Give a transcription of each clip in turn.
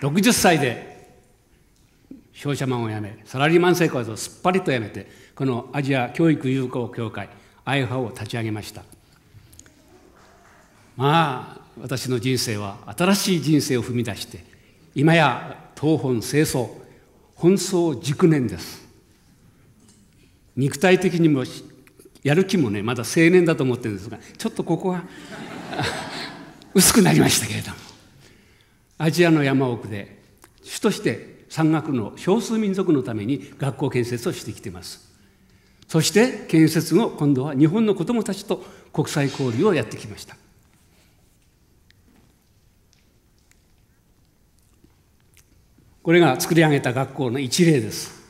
60歳で商社マンを辞めサラリーマン生活をすっぱりと辞めてこのアジア教育友好協会 IFA を立ち上げましたまあ私の人生は新しい人生を踏み出して今や東本清掃本草熟年です肉体的にもやる気もねまだ青年だと思ってるんですがちょっとここは 薄くなりましたけれどもアジアの山奥で主として山岳の少数民族のために学校建設をしてきていますそして建設後今度は日本の子どもたちと国際交流をやってきましたこれが作り上げた学校の一例です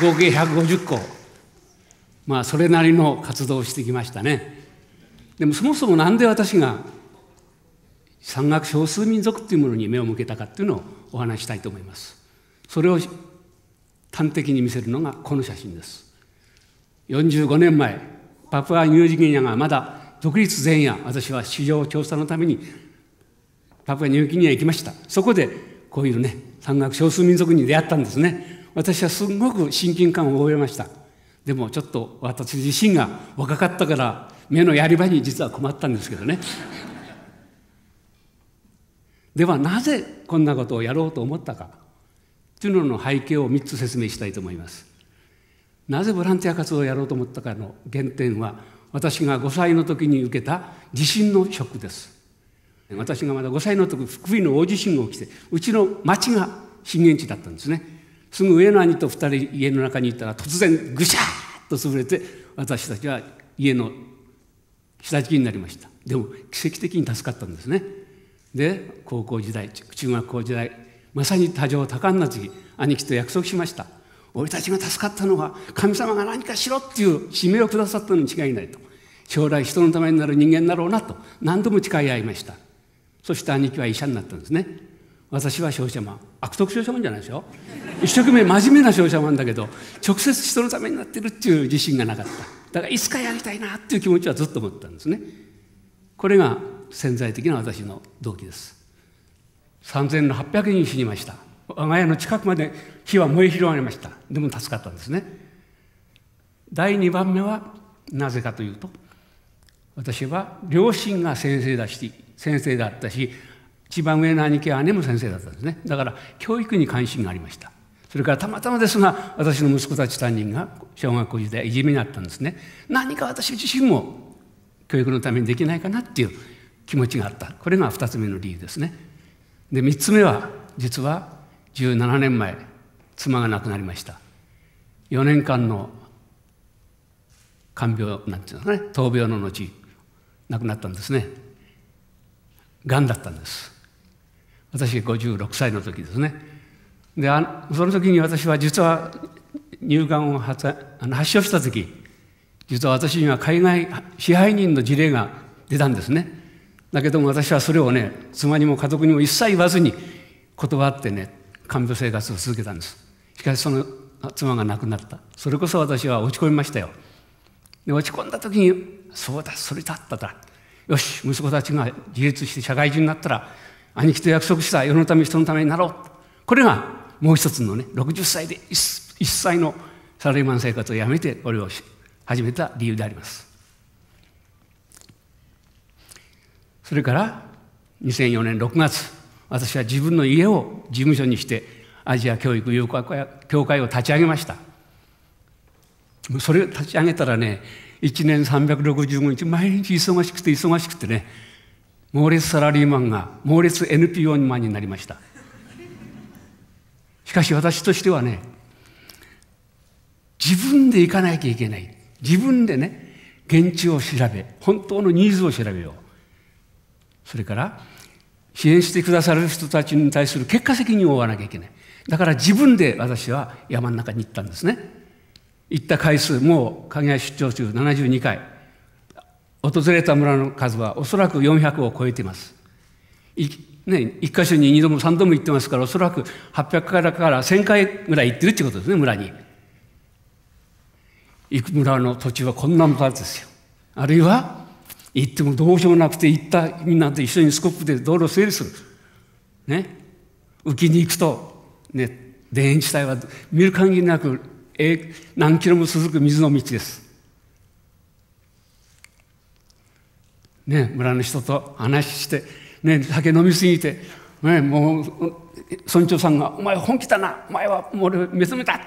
合計150校まあ、それなりの活動をしてきましたね。でもそもそもなんで私が山岳少数民族というものに目を向けたかというのをお話したいと思います。それを端的に見せるのがこの写真です。45年前、パプアニュージギニアがまだ独立前夜、私は市場調査のためにパプアニューギニア行きました。そこでこういうね、山岳少数民族に出会ったんですね。私はすごく親近感を覚えました。でもちょっと私自身が若かったから目のやり場に実は困ったんですけどね。ではなぜこんなことをやろうと思ったかというのの背景を3つ説明したいと思います。なぜボランティア活動をやろうと思ったかの原点は私が5歳の時に受けた地震のショックです。私がまだ5歳の時福井の大地震が起きてうちの町が震源地だったんですね。すぐ上の兄と二人家の中にいたら突然ぐしゃっと潰れて私たちは家の下敷きになりましたでも奇跡的に助かったんですねで高校時代中学校時代まさに多情多感な時兄貴と約束しました俺たちが助かったのは神様が何かしろっていう使命をくださったのに違いないと将来人のためになる人間だろうなと何度も誓い合いましたそして兄貴は医者になったんですね私は商社マン悪徳商社マンじゃないでしょ一生懸命真面目な商社マンだけど直接人のためになってるっていう自信がなかっただからいつかやりたいなっていう気持ちはずっと思ったんですねこれが潜在的な私の動機です3800人死にました我が家の近くまで火は燃え広がりましたでも助かったんですね第2番目はなぜかというと私は両親が先生だし先生だったし一番上の兄貴は姉も先生だったんですねだから教育に関心がありましたそれからたまたまですが私の息子たち3人が小学校時代いじめになったんですね何か私自身も教育のためにできないかなっていう気持ちがあったこれが二つ目の理由ですねで三つ目は実は17年前妻が亡くなりました4年間の看病なんていうのね闘病の後亡くなったんですねがんだったんです私が56歳の時ですねでその時に私は実は乳がんを発症した時実は私には海外支配人の事例が出たんですねだけども私はそれをね妻にも家族にも一切言わずに断ってね看病生活を続けたんですしかしその妻が亡くなったそれこそ私は落ち込みましたよで落ち込んだ時にそうだそれだっただよし息子たちが自立して社会人になったら兄貴と約束した世のため人のためになろうこれがもう一つのね60歳で一切のサラリーマン生活をやめてこれを始めた理由でありますそれから2004年6月私は自分の家を事務所にしてアジア教育友好協会を立ち上げましたそれを立ち上げたらね1年365日毎日忙しくて忙しくてね猛烈サラリーマンが猛烈 NPO マンになりました。しかし私としてはね、自分で行かなきゃいけない。自分でね、現地を調べ、本当のニーズを調べよう。それから、支援してくださる人たちに対する結果責任を負わなきゃいけない。だから自分で私は山の中に行ったんですね。行った回数、もう影谷出張中72回。訪れた村の数はおそらく400を超えています。ね、一箇所に2度も3度も行ってますから、おそらく800からから1000回ぐらい行ってるってことですね、村に。行く村の土地はこんなも村ですよ。あるいは、行ってもどうしようもなくて行ったみんなと一緒にスコップで道路整理する。ね。浮きに行くと、ね、田園地帯は見る限りなく、え何キロも続く水の道です。ね、村の人と話して、ね、酒飲みすぎて、ね、もう村長さんが「お前本気だなお前は俺目覚めた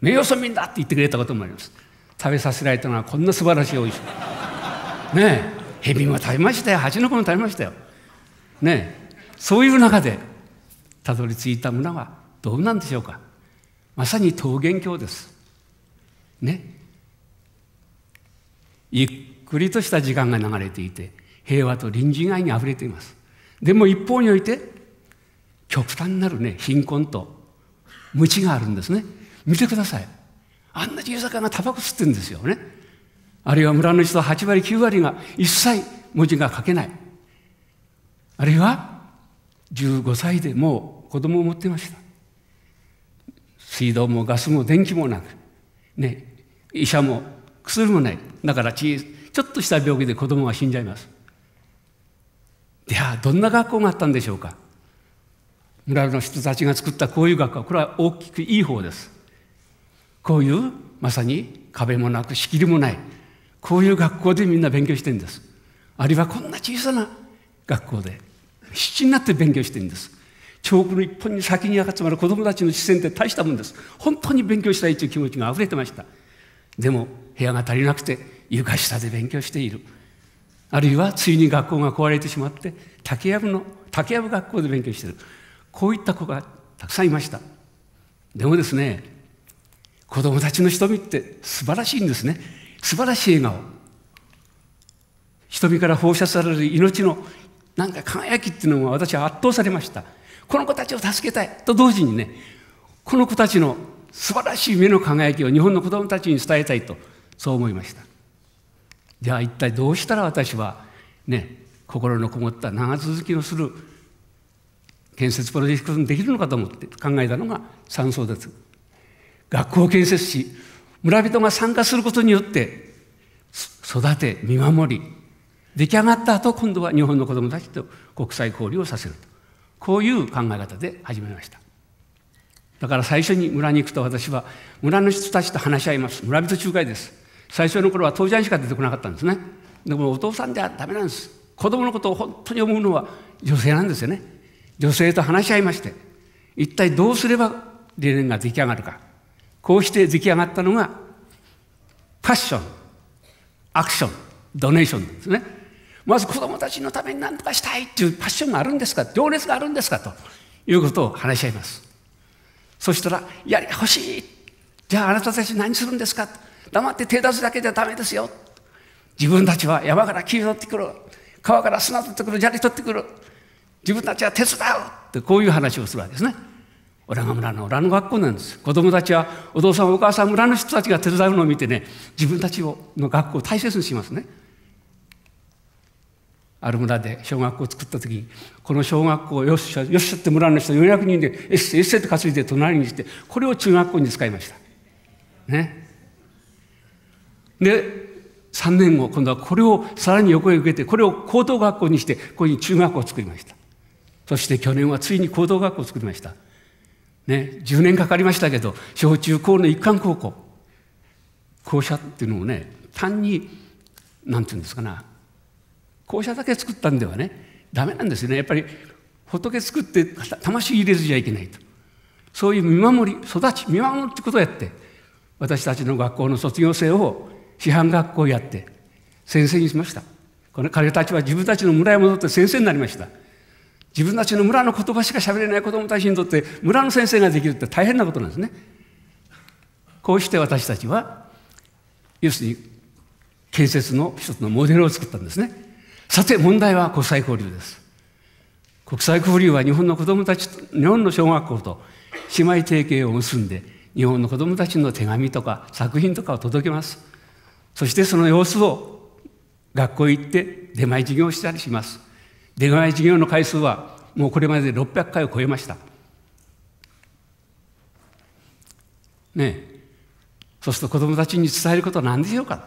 名誉村民だ!」って言ってくれたこともあります食べさせられたのはこんな素晴らしいおいしいねえヘビも食べましたよ蜂の子も食べましたよねえそういう中でたどり着いた村はどうなんでしょうかまさに桃源郷ですねっくりとした時間が流れていて平和と隣人愛に溢れていますでも一方において極端なるね貧困と無知があるんですね見てくださいあんな小さかなタバコ吸ってるんですよねあるいは村の人は8割9割が一切文字が書けないあるいは15歳でもう子供を持ってました水道もガスも電気もなくね医者も薬もないだから小ちょっとした病気で子供が死んじゃいます。ではどんな学校があったんでしょうか村の人たちが作ったこういう学校これは大きくいい方です。こういうまさに壁もなく仕切りもないこういう学校でみんな勉強してるんです。あるいはこんな小さな学校で必死になって勉強してるんです。彫刻の一本に先に集まる子供たちの視線って大したもんです。本当に勉強したいという気持ちがあふれてました。でも部屋が足りなくて床下で勉強している。あるいはついに学校が壊れてしまって竹やぶの竹やぶ学校で勉強している。こういった子がたくさんいました。でもですね、子供たちの瞳って素晴らしいんですね。素晴らしい笑顔。瞳から放射される命のなんか輝きっていうのが私は圧倒されました。この子たちを助けたいと同時にね、この子たちの素晴らしい目の輝きを日本の子どもたちに伝えたいとそう思いましたじゃあ一体どうしたら私はね心のこもった長続きをする建設プロジェクトにできるのかと思って考えたのが三層です学校を建設し村人が参加することによって育て見守り出来上がった後今度は日本の子どもたちと国際交流をさせるとこういう考え方で始めましただから最初に村に行くと私は村の人たちと話し合います。村人仲介です。最初の頃は当事者しか出てこなかったんですね。でもお父さんではダメなんです。子供のことを本当に思うのは女性なんですよね。女性と話し合いまして、一体どうすれば理念が出来上がるか。こうして出来上がったのが、パッション、アクション、ドネーションなんですね。まず子供たちのために何とかしたいっていうパッションがあるんですか、情熱があるんですかということを話し合います。そしたら、やり、欲しい。じゃああなたたち何するんですか黙って手出すだけじゃダメですよ。自分たちは山から木を取ってくる。川から砂取ってくる。砂利取ってくる。自分たちは手伝う。ってこういう話をするわけですね。オラが村のオラの学校なんです。子供たちはお父さんお母さん村の人たちが手伝うのを見てね、自分たちの学校を大切にしますね。ある村で小学校を作った時この小学校よっしゃよっしゃって村の人400人でエッセエッセって担いで隣にしてこれを中学校に使いました。ね。で3年後今度はこれをさらに横へ受けてこれを高等学校にしてここに中学校を作りました。そして去年はついに高等学校を作りました。ね、10年かかりましたけど小中高の一貫高校校舎っていうのをね単に何て言うんですかな校舎だけ作ったんではねダメなんですねやっぱり仏作って魂入れずじゃいけないとそういう見守り育ち見守るってことをやって私たちの学校の卒業生を師範学校をやって先生にしましたこの彼たちは自分たちの村へ戻って先生になりました自分たちの村の言葉しか喋れない子どもたちにとって村の先生ができるって大変なことなんですねこうして私たちは要するに建設の一つのモデルを作ったんですねさて問題は国際交流です。国際交流は日本の子どもたちと、日本の小学校と姉妹提携を結んで、日本の子どもたちの手紙とか作品とかを届けます。そしてその様子を学校へ行って出前授業をしたりします。出前授業の回数はもうこれまで600回を超えました。ねえ。そうすると子どもたちに伝えることは何でしょうか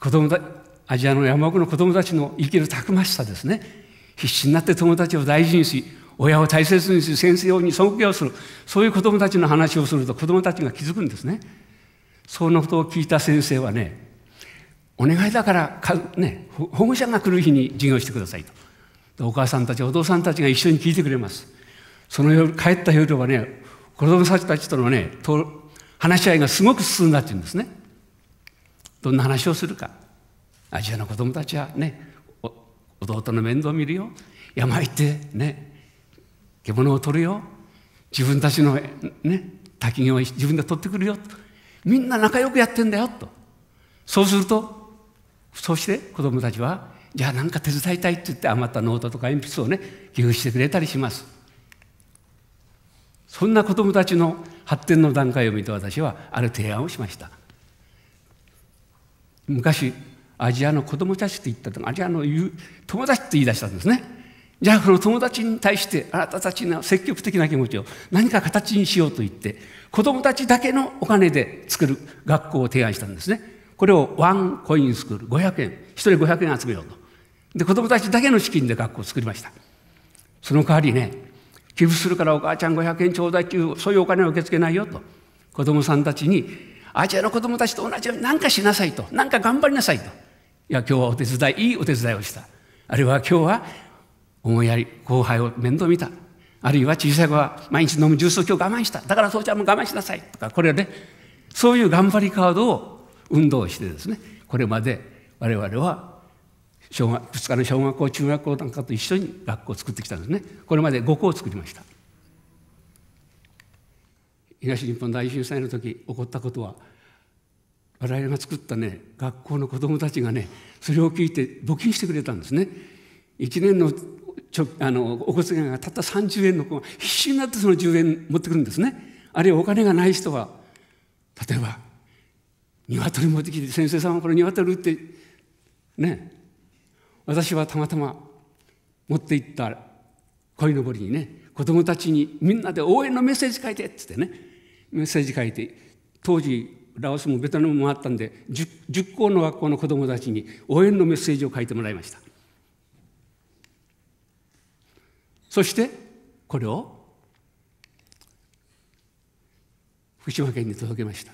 子供たち、アジアの山奥の子供たちの生きるたくましさですね必死になって友達を大事にし親を大切にし先生に尊敬をするそういう子供たちの話をすると子供たちが気づくんですねそのことを聞いた先生はねお願いだからね、保護者が来る日に授業してくださいとお母さんたちお父さんたちが一緒に聞いてくれますその夜帰った夜はね子供たちとのね話し合いがすごく進んだっていうんですねどんな話をするかアジアの子供たちはね弟の面倒を見るよ山行ってね獣を取るよ自分たちのね滝行を自分で取ってくるよみんな仲良くやってんだよとそうするとそして子供たちはじゃあ何か手伝いたいって言って余ったノートとか鉛筆をね寄付してくれたりしますそんな子供たちの発展の段階を見て私はある提案をしました昔アジアの子供たちと言ったとアジアの友達と言い出したんですねじゃあこの友達に対してあなたたちの積極的な気持ちを何か形にしようと言って子供たちだけのお金で作る学校を提案したんですねこれをワンコインスクール500円1人500円集めようとで子供たちだけの資金で学校を作りましたその代わりね寄付するからお母ちゃん500円ちょうだいっていうそういうお金は受け付けないよと子供さんたちにアジアの子供たちと同じように何かしなさいと何か頑張りなさいといや、今日はお手伝い、いいお手伝いをした。あるいは今日は思いやり、後輩を面倒見た。あるいは小さい子は毎日飲むジュースを今日我慢した。だから父ちゃんも我慢しなさい。とか、これね、そういう頑張りカードを運動してですね、これまで我々は小学2日の小学校、中学校なんかと一緒に学校を作ってきたんですね。これまで5校を作りました。東日本大震災の時起こったことは我々が作ったね学校の子どもたちがねそれを聞いて募金してくれたんですね。1年のちょあのお小遣いがたった30円の子が必死になってその10円持ってくるんですね。あるいはお金がない人は例えば鶏持ってきて先生様これ鶏売ってね私はたまたま持っていった鯉のぼりにね子供たちにみんなで応援のメッセージ書いてっつってねメッセージ書いて当時ラオスもベトナムもあったんで 10, 10校の学校の子どもたちに応援のメッセージを書いてもらいましたそしてこれを福島県に届けました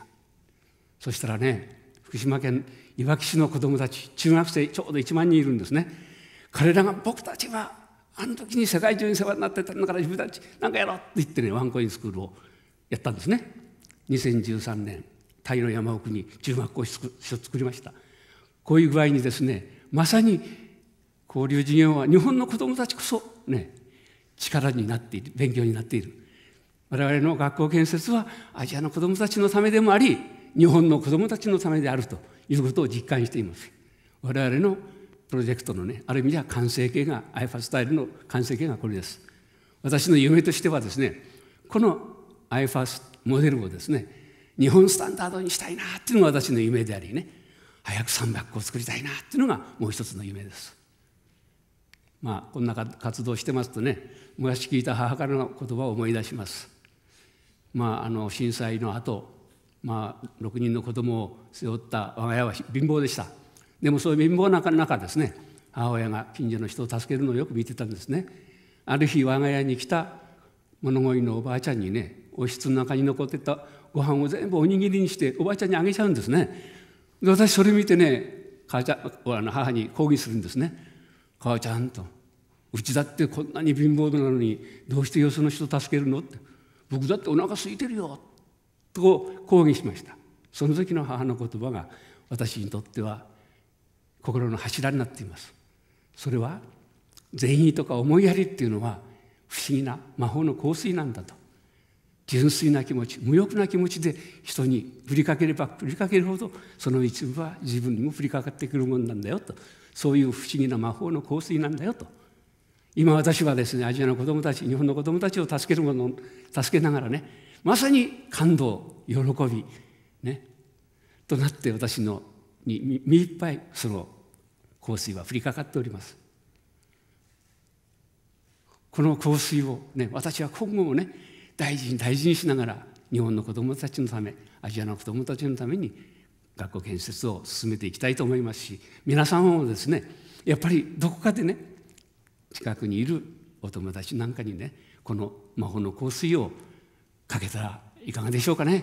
そしたらね福島県いわき市の子どもたち中学生ちょうど1万人いるんですね彼らが僕たちはあの時に世界中に世話になってたんだから自分たち何かやろうって言ってねワンコインスクールをやったんですね2013年タイの山奥に中学校を作りましたこういう具合にですねまさに交流事業は日本の子どもたちこそね力になっている勉強になっている我々の学校建設はアジアの子どもたちのためでもあり日本の子どもたちのためであるということを実感しています我々のプロジェクトのねある意味では完成形が IFA スタイルの完成形がこれです私の夢としてはですねこの IFA モデルをですね日本スタンダードにしたいなっていうのが私の夢でありね早く300個作りたいなっていうのがもう一つの夢です。まあこんな活動してますとね昔聞いた母からの言葉を思い出します。まあ、あの震災の後、まあ6人の子供を背負った我が家は貧乏でしたでもそういう貧乏な中ですね母親が近所の人を助けるのをよく見てたんですねある日我が家に来た物乞いのおばあちゃんにねおひつの中に残ってたご飯を全部おにぎりにしておばあちゃんにあげちゃうんですねで私それ見てね母ちゃんあの母に抗議するんですね「母ちゃん」と「うちだってこんなに貧乏なのにどうしてよその人助けるの?」って「僕だってお腹空いてるよ」と抗議しましたその時の母の言葉が私にとっては心の柱になっていますそれは善意とか思いやりっていうのは不思議な魔法の香水なんだと純粋な気持ち無欲な気持ちで人に振りかければ振りかけるほどその一部は自分にも振りかかってくるもんなんだよとそういう不思議な魔法の香水なんだよと今私はですねアジアの子どもたち日本の子どもたちを助けるもの助けながらねまさに感動喜びねとなって私のに身いっぱいその香水は降りかかっております。この香水をね私は今後もね大事に大事にしながら日本の子どもたちのためアジアの子どもたちのために学校建設を進めていきたいと思いますし皆さんもですねやっぱりどこかでね近くにいるお友達なんかにねこの魔法の香水をかけたらいかがでしょうかね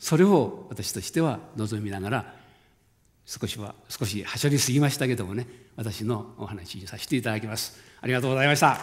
それを私としては望みながら少しは少しはしょりすぎましたけどもね私のお話にさせていただきますありがとうございました